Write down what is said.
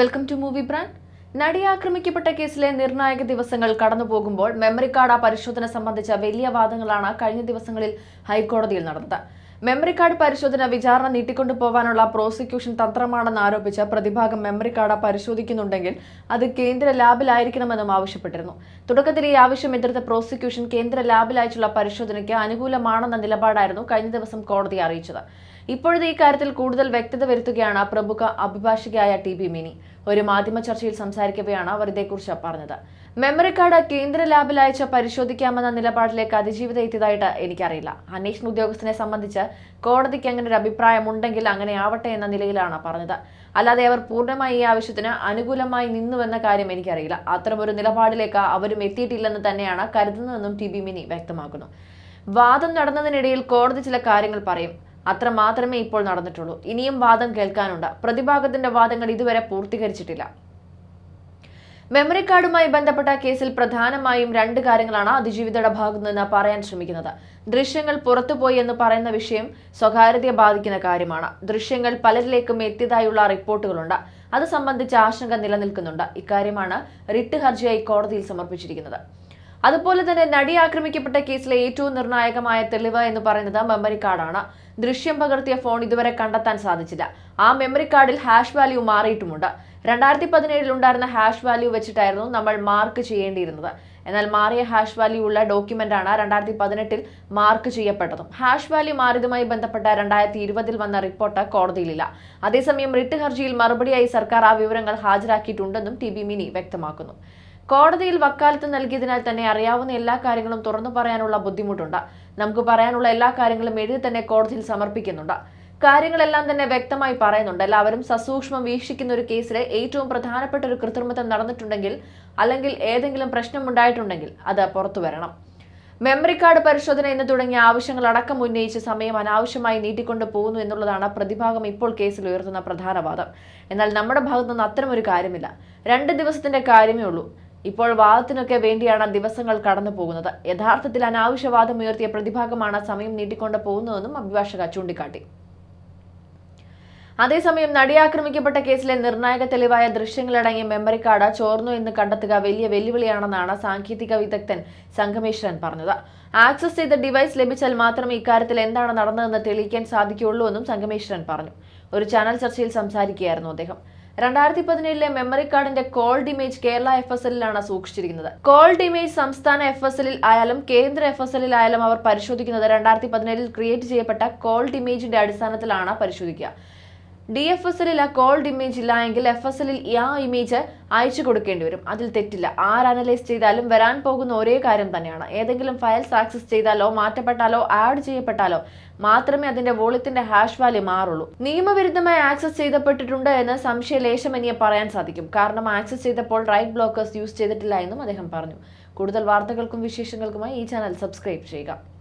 welcome to movie brand നടി ആക്രമിക്കപ്പെട്ട കേസിലെ നിർണായക ദിവസങ്ങൾ കടന്നുപോകുമ്പോൾ മെമ്മറി കാർഡ് പരിശോധന സംബന്ധിച്ച വലിയ വാദങ്ങളാണ് കഴിഞ്ഞ ദിവസങ്ങളിൽ ഹൈക്കോടതിയിൽ നടന്നത് മെമ്മറി കാർഡ് പരിശോധന വിചാരണ നീട്ടിക്കൊണ്ടു പോകാനുള്ള പ്രോസിക്യൂഷൻ തന്ത്രമാണെന്ന് ആരോപിച്ച് പ്രതിഭാഗം മെമ്മറി കാർഡ് പരിശോധിക്കുന്നുണ്ടെങ്കിൽ അത് കേന്ദ്ര ലാബിലായിരിക്കണമെന്നും ആവശ്യപ്പെട്ടിരുന്നു തുടക്കത്തിൽ ഈ ആവശ്യം എതിർത്ത പ്രോസിക്യൂഷൻ കേന്ദ്ര ലാബിൽ പരിശോധനയ്ക്ക് അനുകൂലമാണെന്ന നിലപാടായിരുന്നു കഴിഞ്ഞ ദിവസം കോടതി അറിയിച്ചത് ഇപ്പോഴത്തെ ഈ കാര്യത്തിൽ കൂടുതൽ വ്യക്തത വരുത്തുകയാണ് പ്രമുഖ അഭിഭാഷകയായ ടി ബി മിനി ഒരു മാധ്യമ ചർച്ചയിൽ സംസാരിക്കവെയാണ് അവർ ഇതേക്കുറിച്ച് പറഞ്ഞത് മെമ്മറി കാർഡ് കേന്ദ്ര ലാബിൽ അയച്ച പരിശോധിക്കാമെന്ന നിലപാടിലേക്ക് അതിജീവിത എത്തിയതായിട്ട് എനിക്കറിയില്ല അന്വേഷണ ഉദ്യോഗസ്ഥനെ സംബന്ധിച്ച് കോടതിക്ക് അങ്ങനെ ഒരു അഭിപ്രായം ഉണ്ടെങ്കിൽ അങ്ങനെ ആവട്ടെ എന്ന നിലയിലാണ് പറഞ്ഞത് അല്ലാതെ അവർ പൂർണ്ണമായി ഈ ആവശ്യത്തിന് അനുകൂലമായി നിന്നുവെന്ന കാര്യം എനിക്കറിയില്ല അത്തരമൊരു നിലപാടിലേക്ക് അവരും എത്തിയിട്ടില്ലെന്ന് തന്നെയാണ് കരുതുന്നതെന്നും ടി ബി മിനി വ്യക്തമാക്കുന്നു വാദം നടന്നതിനിടയിൽ കോടതി ചില കാര്യങ്ങൾ പറയും അത്ര മാത്രമേ ഇപ്പോൾ നടന്നിട്ടുള്ളൂ ഇനിയും വാദം കേൾക്കാനുണ്ട് പ്രതിഭാഗത്തിന്റെ വാദങ്ങൾ ഇതുവരെ പൂർത്തീകരിച്ചിട്ടില്ല മെമ്മറി കാർഡുമായി ബന്ധപ്പെട്ട കേസിൽ പ്രധാനമായും രണ്ട് കാര്യങ്ങളാണ് അതിജീവിതയുടെ ഭാഗത്തുനിന്ന് പറയാൻ ശ്രമിക്കുന്നത് ദൃശ്യങ്ങൾ പുറത്തുപോയി എന്ന് പറയുന്ന വിഷയം സ്വകാര്യതയെ ബാധിക്കുന്ന കാര്യമാണ് ദൃശ്യങ്ങൾ പലരിലേക്കും എത്തിയതായുള്ള റിപ്പോർട്ടുകളുണ്ട് അത് സംബന്ധിച്ച് ആശങ്ക നിലനിൽക്കുന്നുണ്ട് ഇക്കാര്യമാണ് റിട്ട് ഹർജിയായി കോടതിയിൽ സമർപ്പിച്ചിരിക്കുന്നത് അതുപോലെ തന്നെ നടി ആക്രമിക്കപ്പെട്ട കേസിലെ ഏറ്റവും നിർണായകമായ തെളിവ് എന്ന് പറയുന്നത് മെമ്മറി കാർഡാണ് ദൃശ്യം പകർത്തിയ ഫോൺ ഇതുവരെ കണ്ടെത്താൻ സാധിച്ചില്ല ആ മെമ്മറി കാർഡിൽ ഹാഷ് വാല്യൂ മാറിയിട്ടുമുണ്ട് രണ്ടായിരത്തി പതിനേഴിൽ ഉണ്ടായിരുന്ന ഹാഷ് വാല്യൂ വെച്ചിട്ടായിരുന്നു നമ്മൾ മാർക്ക് ചെയ്യേണ്ടിയിരുന്നത് എന്നാൽ മാറിയ ഹാഷ് വാല്യൂ ഉള്ള ഡോക്യുമെന്റാണ് രണ്ടായിരത്തി പതിനെട്ടിൽ മാർക്ക് ചെയ്യപ്പെട്ടതും ഹാഷ് വാല്യൂ മാറിയതുമായി ബന്ധപ്പെട്ട രണ്ടായിരത്തി ഇരുപതിൽ വന്ന റിപ്പോർട്ട് കോടതിയിലില്ല അതേസമയം റിട്ട് ഹർജിയിൽ മറുപടിയായി സർക്കാർ ആ വിവരങ്ങൾ ഹാജരാക്കിയിട്ടുണ്ടെന്നും ടി ബി മിനി വ്യക്തമാക്കുന്നു കോടതിയിൽ വക്കാലത്ത് നൽകിയതിനാൽ തന്നെ അറിയാവുന്ന എല്ലാ കാര്യങ്ങളും തുറന്നു പറയാനുള്ള ബുദ്ധിമുട്ടുണ്ട് നമുക്ക് പറയാനുള്ള എല്ലാ കാര്യങ്ങളും എഴുതി തന്നെ കോടതിയിൽ സമർപ്പിക്കുന്നുണ്ട് കാര്യങ്ങളെല്ലാം തന്നെ വ്യക്തമായി പറയുന്നുണ്ട് എല്ലാവരും സസൂക്ഷ്മം വീക്ഷിക്കുന്ന ഒരു കേസിലെ ഏറ്റവും പ്രധാനപ്പെട്ട ഒരു കൃത്രിമത്വം നടന്നിട്ടുണ്ടെങ്കിൽ അല്ലെങ്കിൽ ഏതെങ്കിലും പ്രശ്നമുണ്ടായിട്ടുണ്ടെങ്കിൽ അത് പുറത്തു വരണം മെമ്മറി കാർഡ് പരിശോധന എന്ന് തുടങ്ങിയ ആവശ്യങ്ങൾ അടക്കം ഉന്നയിച്ച് സമയം അനാവശ്യമായി നീട്ടിക്കൊണ്ടു പോകുന്നു എന്നുള്ളതാണ് പ്രതിഭാഗം ഇപ്പോൾ കേസിൽ ഉയർത്തുന്ന പ്രധാന വാദം എന്നാൽ നമ്മുടെ ഭാഗത്തുനിന്ന് അത്തരമൊരു കാര്യമില്ല രണ്ട് ദിവസത്തിന്റെ കാര്യമേ ഉള്ളൂ ഇപ്പോൾ വാദത്തിനൊക്കെ വേണ്ടിയാണ് ദിവസങ്ങൾ കടന്നു പോകുന്നത് യഥാർത്ഥത്തിൽ അനാവശ്യവാദം ഉയർത്തിയ പ്രതിഭാഗമാണ് സമയം നീട്ടിക്കൊണ്ട് പോകുന്നതെന്നും അഭിഭാഷക ചൂണ്ടിക്കാട്ടി അതേസമയം നടി ആക്രമിക്കപ്പെട്ട കേസിലെ നിർണായക തെളിവായ ദൃശ്യങ്ങളടങ്ങിയ മെമ്മറി കാർഡ് ചോർന്നു എന്ന് കണ്ടെത്തുക വലിയ വെല്ലുവിളിയാണെന്നാണ് സാങ്കേതിക വിദഗ്ധൻ സംഘമേശ്വരൻ പറഞ്ഞത് ആക്സസ് ചെയ്ത ഡിവൈസ് ലഭിച്ചാൽ മാത്രമേ ഇക്കാര്യത്തിൽ എന്താണ് നടന്നതെന്ന് തെളിയിക്കാൻ സാധിക്കുകയുള്ളൂ എന്നും സംഘമേശ്വരൻ പറഞ്ഞു ഒരു ചാനൽ ചർച്ചയിൽ സംസാരിക്കുകയായിരുന്നു അദ്ദേഹം രണ്ടായിരത്തി പതിനേഴിലെ മെമ്മറി കാർഡിന്റെ cold image Kerala F S എല്ലിലാണ് സൂക്ഷിച്ചിരിക്കുന്നത് കോൾഡ് ഇമേജ് സംസ്ഥാന എഫ് എസ് എല്ലിൽ ആയാലും കേന്ദ്ര എഫ് എസ് എല്ലിലായാലും ആയാലും അവർ പരിശോധിക്കുന്നത് രണ്ടായിരത്തി പതിനേഴിൽ ക്രിയേറ്റ് ചെയ്യപ്പെട്ട കോൾഡ് ഇമേജിന്റെ അടിസ്ഥാനത്തിലാണ് പരിശോധിക്കുക ഡി എഫ് എസ് എല്ലിൽ ആ കോൾഡ് ഇമേജ് ഇല്ല എങ്കിൽ എഫ് എസ് എല്ലിൽ ആ ഇമേജ് അയച്ചു കൊടുക്കേണ്ടി വരും അതിൽ തെറ്റില്ല ആർ അനലൈസ് ചെയ്താലും വരാൻ പോകുന്ന ഒരേ കാര്യം തന്നെയാണ് ഏതെങ്കിലും ഫയൽസ് ആക്സസ് ചെയ്താലോ മാറ്റപ്പെട്ടാലോ ആഡ് ചെയ്യപ്പെട്ടാലോ മാത്രമേ അതിന്റെ വോളിത്തിന്റെ ഹാഷ് വാല്യൂ മാറുള്ളൂ നിയമവിരുദ്ധമായി ആക്സസ് ചെയ്തപ്പെട്ടിട്ടുണ്ട് എന്ന് സംശയലേശം ഇനിയെ പറയാൻ സാധിക്കും കാരണം ആക്സസ് ചെയ്തപ്പോൾ റൈറ്റ് ബ്ലോക്കേഴ്സ് യൂസ് ചെയ്തിട്ടില്ല എന്നും അദ്ദേഹം പറഞ്ഞു കൂടുതൽ വാർത്തകൾക്കും വിശേഷങ്ങൾക്കുമായി ഈ ചാനൽ സബ്സ്ക്രൈബ് ചെയ്യുക